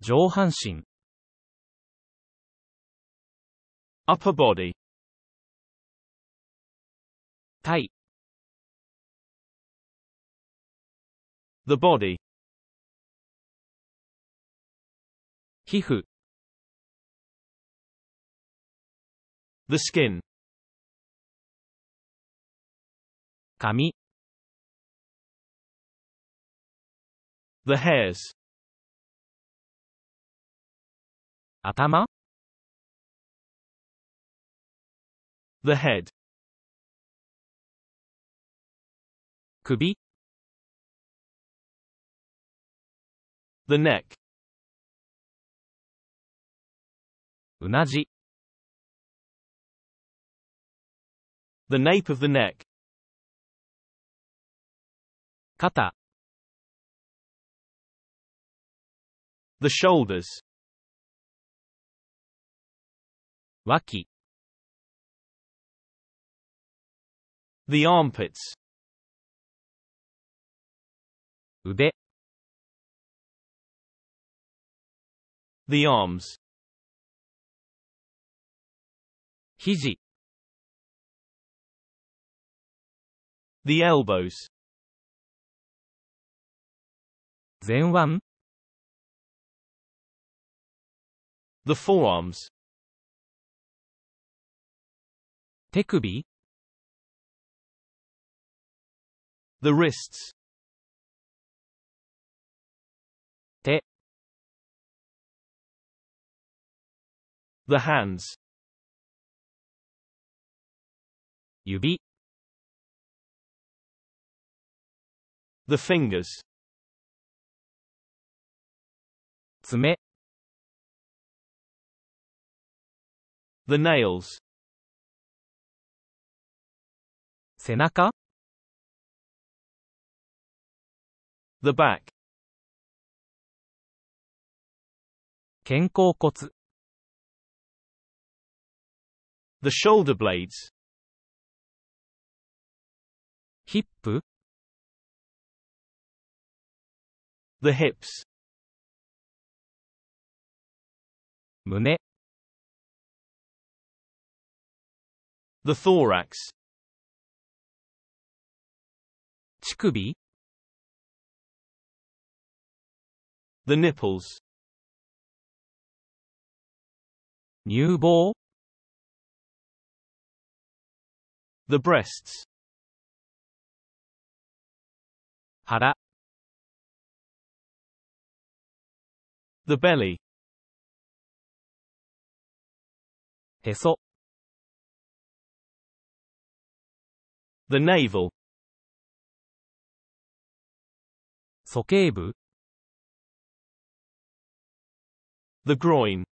上半身 upper body 体 the body 皮膚 the skin 髪 the hairs Atama, the head Kubi, the neck Unaji, the nape of the neck Kata, the shoulders Waki. The armpits. Ude. The arms. Hiji. The elbows. Zenwan. The forearms. 手首 the wrists Te, the hands 指 the fingers 爪 the nails Senaka. the back the shoulder blades the hips the thorax 乳首 The nipples 乳房 The breasts 腹 The belly へそ The navel 鼠径部 The groin